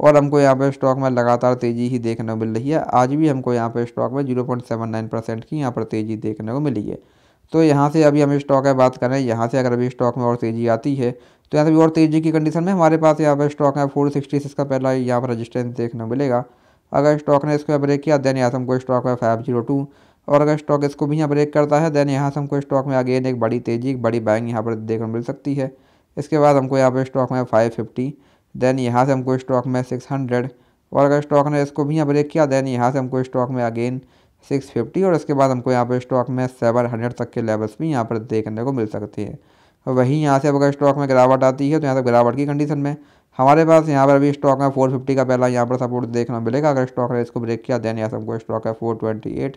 और हमको यहाँ पे स्टॉक में लगातार तेज़ी ही देखने को मिल रही है आज भी हमको यहाँ पे स्टॉक में नाइन परसेंट की यहाँ पर तेज़ी देखने को मिली है तो यहाँ से अभी हम स्टॉक है बात करें यहाँ से अगर अभी स्टॉक में और तेज़ी आती है तो यहाँ से भी और तेज़ी की कंडीशन में हमारे पास यहाँ पर स्टॉक है फोर सिक्सटी सिक्स का पहला यहाँ पर रजिस्टेंस देखने को मिलेगा अगर स्टॉक ने इसको ब्रेक किया देन यहाँ से हमको स्टॉक है फाइव जीरो टू और अगर स्टॉक इसको भी यहाँ ब्रेक करता है देन यहाँ से हमको स्टॉक में अगेन एक बड़ी तेज़ी एक बड़ी बाइंग यहाँ पर देखने मिल सकती है इसके बाद हमको यहाँ पर स्टॉक में फाइव फिफ्टी देन यहाँ से हमको स्टॉक में सिक्स हंड्रेड और अगर स्टॉक ने इसको भी यहाँ ब्रेक किया देन यहाँ से हमको स्टॉक में अगेन सिक्स फिफ्टी और इसके बाद हमको यहाँ पर स्टॉक में सेवन हंड्रेड तक के लेवल्स भी यहाँ पर देखने को मिल सकते हैं वहीं यहाँ से अब अगर स्टॉक में गिरावट आती है तो यहाँ से गिरावट की कंडीशन में हमारे पास यहाँ पर अभी स्टॉक में फोर फिफ्टी का पहला यहाँ पर सपोर्ट देखना मिलेगा अगर स्टॉक ने इसको ब्रेक किया देन यहाँ से हमको स्टॉक है फोर ट्वेंटी एट